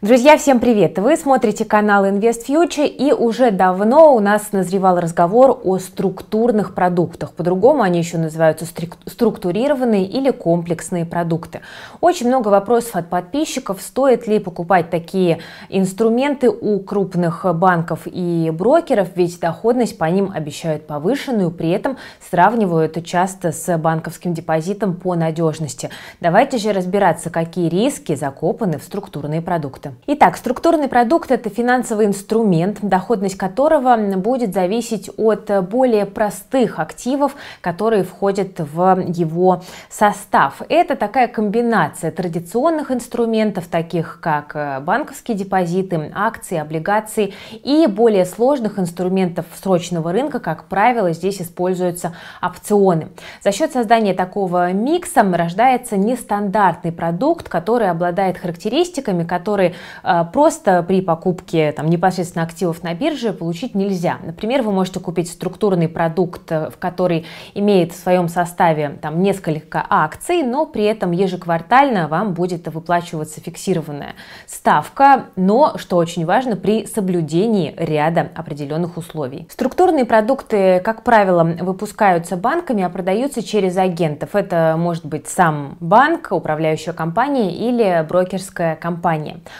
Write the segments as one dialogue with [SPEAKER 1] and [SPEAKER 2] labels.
[SPEAKER 1] Друзья, всем привет! Вы смотрите канал Invest Future и уже давно у нас назревал разговор о структурных продуктах. По-другому они еще называются структурированные или комплексные продукты. Очень много вопросов от подписчиков, стоит ли покупать такие инструменты у крупных банков и брокеров, ведь доходность по ним обещают повышенную, при этом сравнивают часто с банковским депозитом по надежности. Давайте же разбираться, какие риски закопаны в структурные продукты продукта. Итак, структурный продукт – это финансовый инструмент, доходность которого будет зависеть от более простых активов, которые входят в его состав. Это такая комбинация традиционных инструментов, таких как э, банковские депозиты, акции, облигации и более сложных инструментов срочного рынка, как правило, здесь используются опционы. За счет создания такого микса рождается нестандартный продукт, который обладает характеристиками, которые Э, просто при покупке там, непосредственно активов на бирже получить нельзя. Например, вы можете купить структурный продукт, э, в который имеет в своем составе там, несколько акций, но при этом ежеквартально вам будет выплачиваться фиксированная ставка, но, что очень важно, при соблюдении ряда определенных условий. Структурные продукты, как правило, выпускаются банками, а продаются через агентов. Это может быть сам банк, управляющая компания или брокерская компания.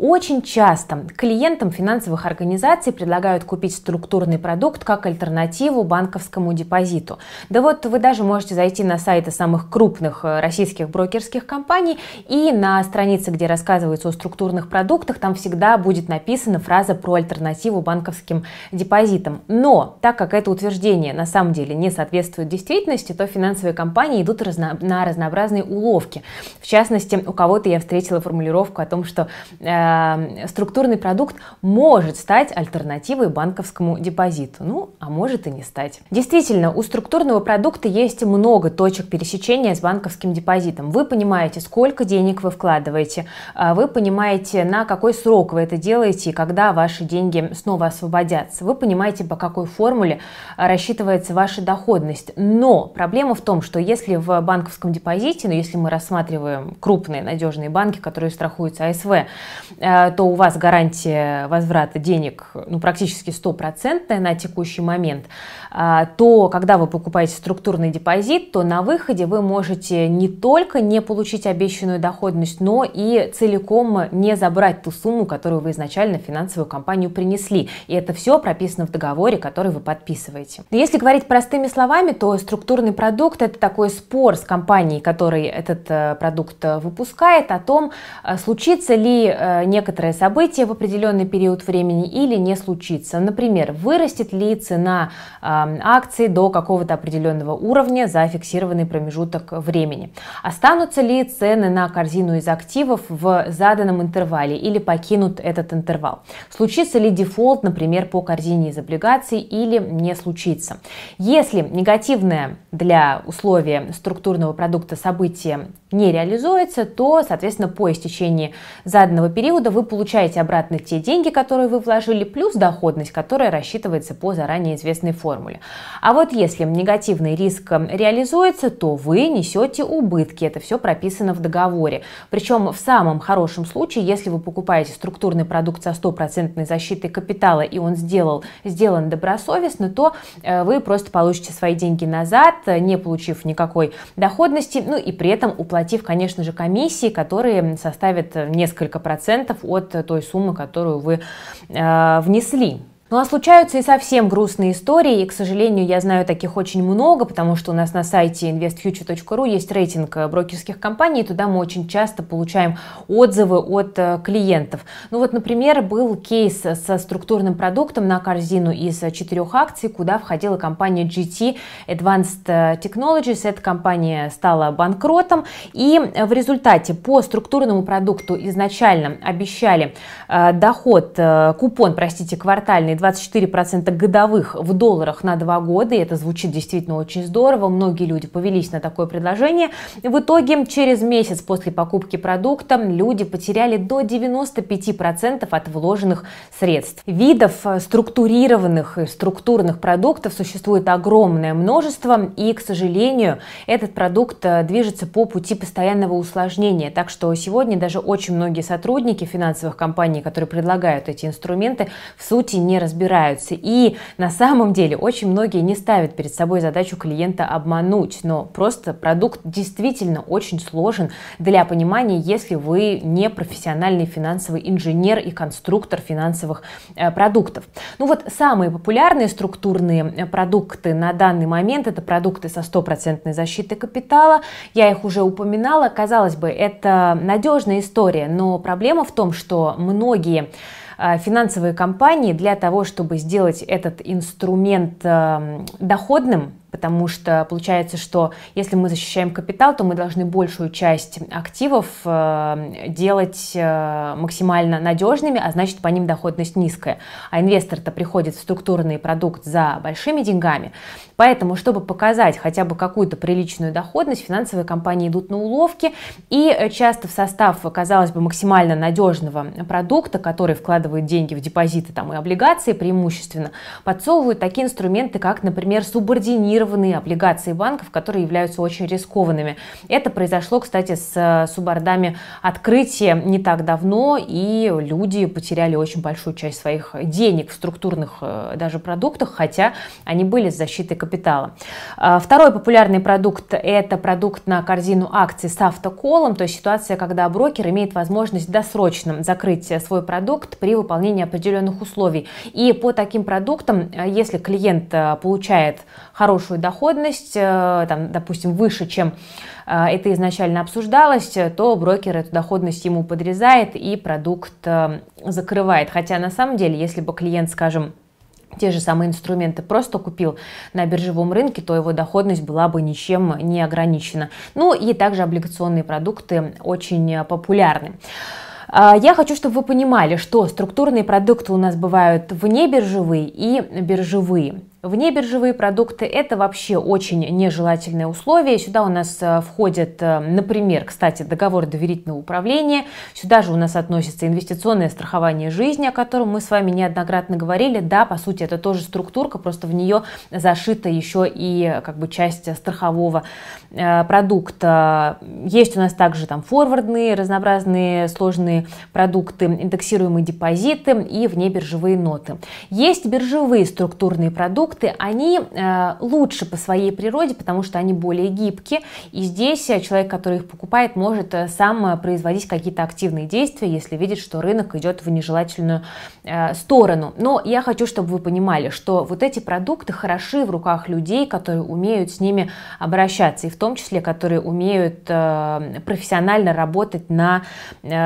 [SPEAKER 1] Очень часто клиентам финансовых организаций предлагают купить структурный продукт как альтернативу банковскому депозиту. Да вот вы даже можете зайти на сайты самых крупных э, российских брокерских компаний и на странице, где рассказывается о структурных продуктах, там всегда будет написана фраза про альтернативу банковским депозитам. Но так как это утверждение на самом деле не соответствует действительности, то финансовые компании идут разно- на разнообразные уловки. В частности, у кого-то я встретила формулировку о том, что э, Эм, структурный продукт может стать альтернативой банковскому депозиту, ну, а может и не стать. Действительно, у структурного продукта есть много точек пересечения с банковским депозитом. Вы понимаете, сколько денег вы вкладываете, а вы понимаете, на какой срок вы это делаете и когда ваши деньги снова освободятся. Вы понимаете, по какой формуле рассчитывается ваша доходность. Но проблема в том, что если в банковском депозите, но ну, если мы рассматриваем крупные надежные банки, которые страхуются АСВ, Э, то у вас гарантия возврата денег ну, практически стопроцентная на текущий момент, а, то когда вы покупаете структурный депозит, то на выходе вы можете не только не получить обещанную доходность, но и целиком не забрать ту сумму, которую вы изначально в финансовую компанию принесли. И это все прописано в договоре, который вы подписываете. если говорить простыми словами, то структурный продукт – это такой спор с компанией, которой этот э, продукт э, выпускает, о том, случится ли некоторое событие в определенный период времени или не случится. Например, вырастет ли цена эм, акций до какого-то определенного уровня за фиксированный промежуток времени. Останутся ли цены на корзину из активов в заданном интервале или покинут этот интервал. Случится ли дефолт, например, по корзине из облигаций или не случится. Если негативное для условия структурного продукта событие не реализуется, то, соответственно, по истечении заданного периода периода вы получаете обратно те деньги, которые вы вложили, плюс доходность, которая рассчитывается по заранее известной формуле. А вот если негативный риск э, реализуется, то вы несете убытки. Это все прописано в договоре. Причем в самом хорошем случае, если вы покупаете структурный продукт со стопроцентной защитой капитала и он сделал, сделан добросовестно, то э, вы просто получите свои деньги назад, э, не получив никакой доходности, ну и при этом уплатив, конечно же, комиссии, которые составят несколько процентов 10% от э, той суммы, которую вы э, внесли. Ну а случаются и совсем грустные истории, и, к сожалению, я знаю таких очень много, потому что у нас на сайте investfuture.ru есть рейтинг э, брокерских компаний, и туда мы очень часто получаем отзывы от э, клиентов. Ну вот, например, был кейс со структурным продуктом на корзину из четырех акций, куда входила компания GT Advanced Technologies. Эта компания стала банкротом, и в результате по структурному продукту изначально обещали э, доход, купон, простите, квартальный 24% годовых в долларах на два года, и это звучит действительно очень здорово, многие люди повелись на такое предложение. В итоге через месяц после покупки продукта люди потеряли до 95% от вложенных средств. Видов э, структурированных и структурных продуктов существует огромное множество, и, к сожалению, этот продукт э, движется по пути постоянного усложнения. Так что сегодня даже очень многие сотрудники финансовых компаний, которые предлагают эти инструменты, в сути не разбираются. И на самом деле очень многие не ставят перед собой задачу клиента обмануть, но просто продукт действительно очень сложен для понимания, если вы не профессиональный финансовый инженер и конструктор финансовых э, продуктов. Ну вот самые популярные структурные э, продукты на данный момент это продукты со стопроцентной защитой капитала. Я их уже упоминала. Казалось бы, это надежная история, но проблема в том, что многие Э, финансовые компании для того, чтобы сделать этот инструмент эм, доходным, потому что получается, что если мы защищаем капитал, то мы должны большую часть активов э, делать э, максимально надежными, а значит по ним доходность низкая. А инвестор-то приходит в структурный продукт за большими деньгами. Поэтому, чтобы показать хотя бы какую-то приличную доходность, финансовые компании идут на уловки и э, часто в состав, казалось бы, максимально надежного продукта, который вкладывает деньги в депозиты там, и облигации преимущественно, подсовывают такие инструменты, как, например, субординированные субординированные облигации банков, которые являются очень рискованными. Это произошло, кстати, с э, субордами открытия не так давно, и люди потеряли очень большую часть своих денег в структурных э, даже продуктах, хотя они были с защитой капитала. Э, второй популярный продукт – это продукт на корзину акций с автоколом, то есть ситуация, когда брокер имеет возможность досрочно закрыть свой продукт при выполнении определенных условий. И по таким продуктам, если клиент получает хорошую хорошую доходность, э, там, допустим, выше, чем э, это изначально обсуждалось, э, то брокер эту доходность ему подрезает и продукт закрывает. Хотя на самом деле, если бы клиент, скажем, те же самые инструменты просто купил на биржевом рынке, то его доходность была бы ничем не ограничена. Ну и также облигационные продукты очень популярны. А, я хочу, чтобы вы понимали, что структурные продукты у нас бывают вне биржевые и биржевые. Внебиржевые продукты – это вообще очень нежелательное условие. Сюда у нас э, входят, э, например, кстати, договор доверительного управления. Сюда же у нас относится инвестиционное страхование жизни, о котором мы с вами неоднократно говорили. Да, по сути, это тоже структурка, просто в нее зашита еще и как бы часть страхового э, продукта. Есть у нас также там форвардные, разнообразные сложные продукты, индексируемые депозиты и внебиржевые ноты. Есть биржевые структурные продукты, продукты, они э, лучше по своей природе, потому что они более гибкие. И здесь э, человек, который их покупает, может э, сам производить какие-то активные действия, если видит, что рынок идет в нежелательную сторону. Но я хочу, чтобы вы понимали, что вот эти продукты хороши в руках людей, которые умеют с ними обращаться, и в том числе, которые умеют профессионально работать на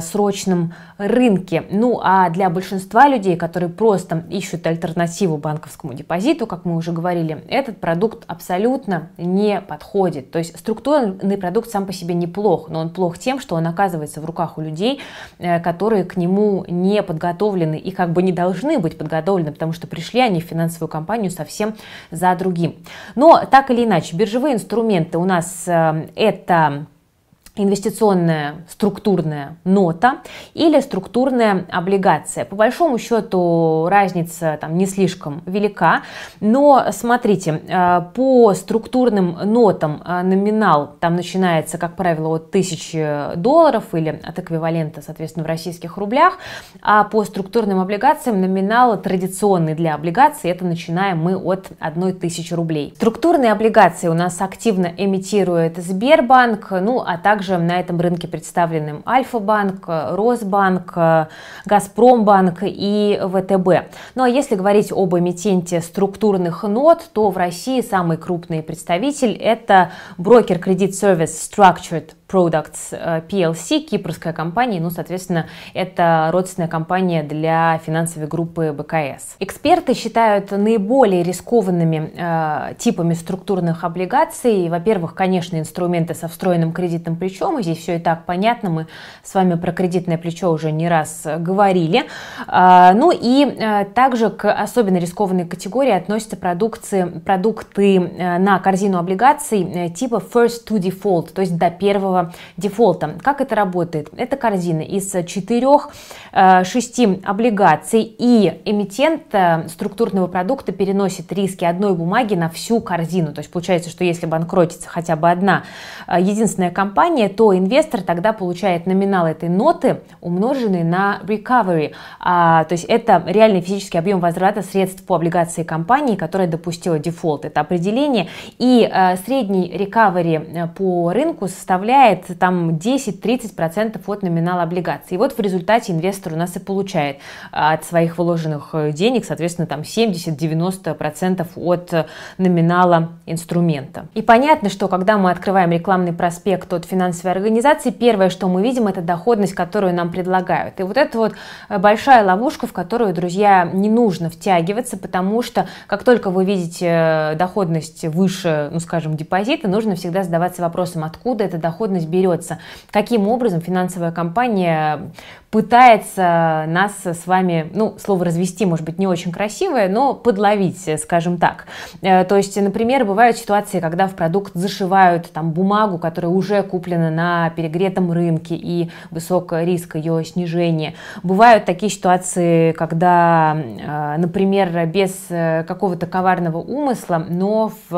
[SPEAKER 1] срочном рынке. Ну а для большинства людей, которые просто ищут альтернативу банковскому депозиту, продукту, как мы уже говорили, этот продукт абсолютно не подходит. То есть структурный продукт сам по себе неплох, но он плох тем, что он оказывается в руках у людей, э, которые к нему не подготовлены и как бы не должны быть подготовлены, потому что пришли они в финансовую компанию совсем за другим. Но так или иначе, биржевые инструменты у нас э, это инвестиционная структурная нота или структурная облигация. По большому счету разница там не слишком велика, но смотрите, э, по структурным нотам э, номинал там начинается, как правило, от 1000 долларов или от эквивалента, соответственно, в российских рублях, а по структурным облигациям номинал традиционный для облигаций, это начинаем мы от 1000 рублей. Структурные облигации у нас активно эмитирует Сбербанк, ну а также также на этом рынке представлены Альфа-банк, Росбанк, Газпромбанк и ВТБ. Ну а если говорить об эмитенте структурных нот, то в России самый крупный представитель – это брокер кредит сервис Structured Products э, PLC, кипрская компания, ну, соответственно, это родственная компания для финансовой группы БКС. Эксперты считают наиболее рискованными э, типами структурных облигаций, во-первых, конечно, инструменты со встроенным кредитным плечом, и здесь все и так понятно, мы с вами про кредитное плечо уже не раз говорили. Э, ну и э, также к особенно рискованной категории относятся продукции, продукты э, на корзину облигаций э, типа first to default, то есть до первого дефолта. Как это работает? Это корзина из 4-6 э, облигаций, и эмитент э, структурного продукта переносит риски одной бумаги на всю корзину. То есть получается, что если банкротится хотя бы одна э, единственная компания, то инвестор тогда получает номинал этой ноты, умноженный на recovery. А, то есть это реальный физический объем возврата средств по облигации компании, которая допустила дефолт. Это определение. И а, средний recovery по рынку составляет составляет там 10-30% от номинала облигаций. И вот в результате инвестор у нас и получает а, от своих вложенных э, денег, соответственно, там 70-90% от э, номинала инструмента. И понятно, что когда мы открываем рекламный проспект от финансовой организации, первое, что мы видим, это доходность, которую нам предлагают. И вот это вот э, большая ловушка, в которую, друзья, не нужно втягиваться, потому что как только вы видите доходность выше, ну скажем, депозита, нужно всегда задаваться вопросом, откуда эта доходность ответственность берется, каким образом финансовая компания пытается нас с вами, ну, слово развести, может быть, не очень красивое, но подловить, скажем так. Э, то есть, например, бывают ситуации, когда в продукт зашивают там бумагу, которая уже куплена на перегретом рынке и высок риск ее снижения. Бывают такие ситуации, когда, э, например, без э, какого-то коварного умысла, но в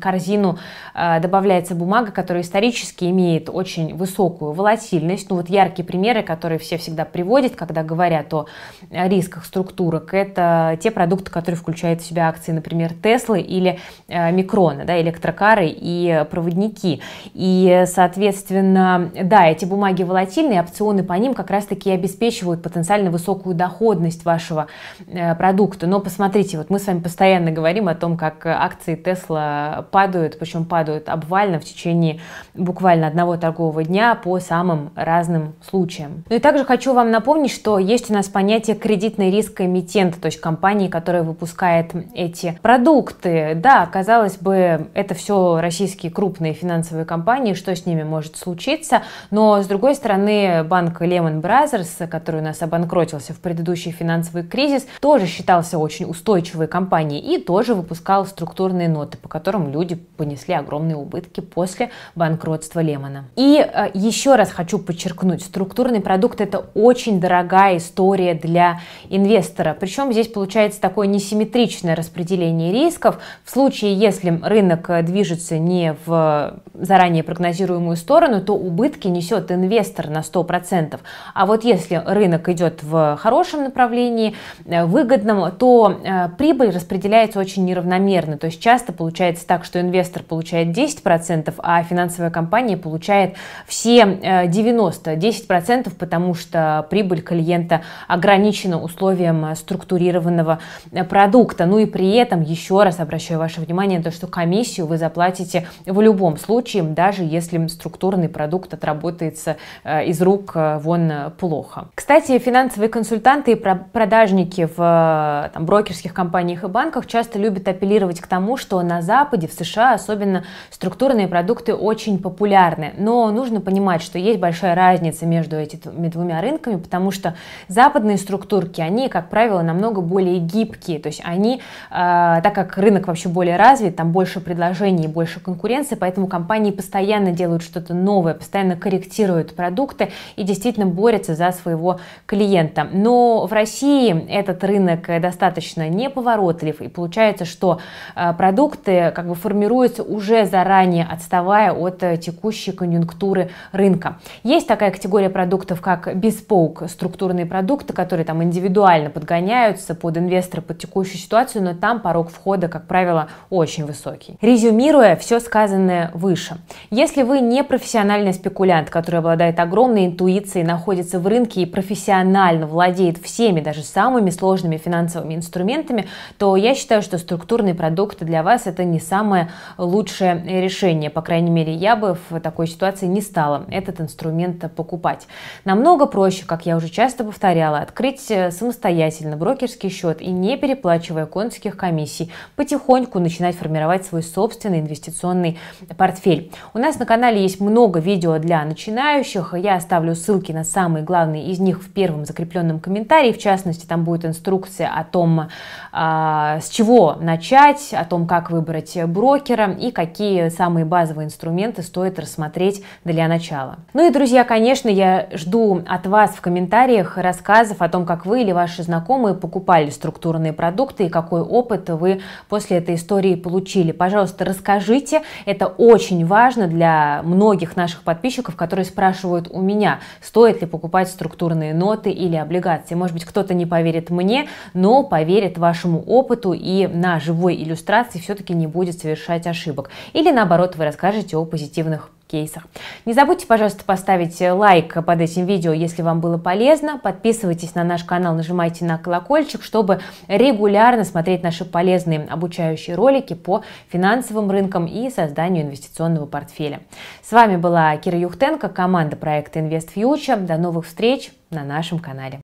[SPEAKER 1] корзину добавляется бумага, которая исторически имеет имеет очень высокую волатильность. Ну вот яркие примеры, которые все всегда приводят, когда говорят о рисках структурок, это те продукты, которые включают в себя акции, например, Теслы или э, Микроны, да, электрокары и проводники. И, соответственно, да, эти бумаги волатильные, опционы по ним как раз-таки обеспечивают потенциально высокую доходность вашего э, продукта. Но посмотрите, вот мы с вами постоянно говорим о том, как акции Тесла падают, причем падают обвально в течение буквально одного торгового дня по самым разным случаям. Ну и также хочу вам напомнить, что есть у нас понятие кредитный риск эмитента, то есть компании, которая выпускает эти продукты. Да, казалось бы, это все российские крупные финансовые компании, что с ними может случиться, но с другой стороны, банк Lehman Brothers, который у нас обанкротился в предыдущий финансовый кризис, тоже считался очень устойчивой компанией и тоже выпускал структурные ноты, по которым люди понесли огромные убытки после банкротства Lehman Германа. И э, еще раз хочу подчеркнуть, структурный продукт это очень дорогая история для инвестора. Причем здесь получается такое несимметричное распределение рисков. В случае, если рынок э, движется не в э, заранее прогнозируемую сторону, то убытки несет инвестор на 100%. А вот если рынок идет в хорошем направлении, выгодном, то прибыль распределяется очень неравномерно. То есть часто получается так, что инвестор получает 10%, а финансовая компания получает получает все 90, э, 10%, потому что прибыль клиента ограничена условием э, структурированного э, продукта. Ну и при этом еще раз обращаю ваше внимание на то, что комиссию вы заплатите в любом случае, даже если структурный продукт отработается из рук вон плохо. Кстати, финансовые консультанты и продажники в там, брокерских компаниях и банках часто любят апеллировать к тому, что на Западе, в США особенно, структурные продукты очень популярны понятны, но нужно понимать, что есть большая разница между этими двумя рынками, потому что западные структурки, они, как правило, намного более гибкие, то есть они, а, так как рынок вообще более развит, там больше предложений, больше конкуренции, поэтому компании постоянно делают что-то новое, постоянно корректируют продукты и действительно борются за своего клиента. Но в России этот рынок э, достаточно неповоротлив, и получается, что а, продукты э, как бы формируются уже заранее, отставая от э, текущей конъюнктуры рынка. Есть такая категория продуктов, как беспоук структурные продукты, которые там индивидуально подгоняются под инвестора, под текущую ситуацию, но там порог входа, как правило, очень высокий. Резюмируя все сказанное выше, если вы не профессиональный спекулянт, который обладает огромной интуицией, находится в рынке и профессионально владеет всеми, даже самыми сложными финансовыми инструментами, то я считаю, что структурные продукты для вас это не самое лучшее решение. По крайней мере, я бы в такой такой ситуации не стала этот инструмент покупать. Намного проще, как я уже часто повторяла, открыть э, самостоятельно брокерский счет и не переплачивая конских комиссий, потихоньку начинать формировать свой собственный инвестиционный портфель. У нас на канале есть много видео для начинающих, я оставлю ссылки на самые главные из них в первом закрепленном комментарии, в частности там будет инструкция о том, а, с чего начать, о том, как выбрать брокера и какие самые базовые инструменты стоит рассмотреть посмотреть для начала. Ну и, друзья, конечно, я жду от вас в комментариях рассказов о том, как вы или ваши знакомые покупали структурные продукты и какой опыт вы после этой истории получили. Пожалуйста, расскажите, это очень важно для многих наших подписчиков, которые спрашивают у меня, стоит ли покупать структурные ноты или облигации. Может быть, кто-то не поверит мне, но поверит вашему опыту и на живой иллюстрации все-таки не будет совершать ошибок. Или наоборот, вы расскажете о позитивных кейсах. Не забудьте, пожалуйста, поставить э, лайк э, под этим видео, если вам было полезно. Подписывайтесь на наш канал, нажимайте на колокольчик, чтобы регулярно смотреть наши полезные обучающие ролики по финансовым рынкам и созданию инвестиционного портфеля. С вами была Кира Юхтенко, команда проекта InvestFuture. До новых встреч на нашем канале.